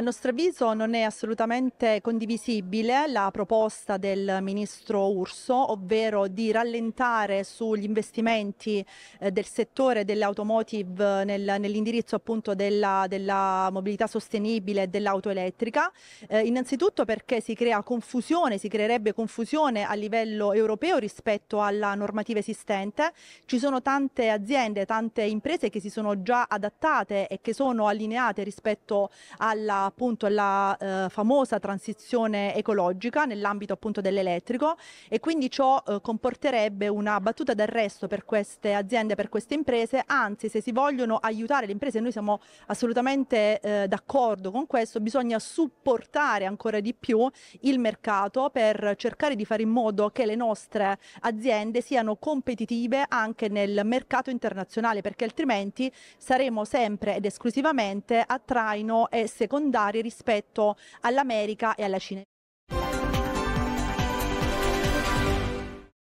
A nostro avviso non è assolutamente condivisibile la proposta del ministro Urso, ovvero di rallentare sugli investimenti eh, del settore dell'automotive nel, nell'indirizzo appunto della, della, mobilità sostenibile e dell'auto elettrica. Eh, innanzitutto perché si crea confusione, si creerebbe confusione a livello europeo rispetto alla normativa esistente. Ci sono tante aziende, tante imprese che si sono già adattate e che sono allineate rispetto alla appunto la eh, famosa transizione ecologica nell'ambito appunto dell'elettrico e quindi ciò eh, comporterebbe una battuta d'arresto per queste aziende, per queste imprese, anzi se si vogliono aiutare le imprese, noi siamo assolutamente eh, d'accordo con questo, bisogna supportare ancora di più il mercato per cercare di fare in modo che le nostre aziende siano competitive anche nel mercato internazionale perché altrimenti saremo sempre ed esclusivamente a traino e secondario secondari rispetto all'America e alla Cina.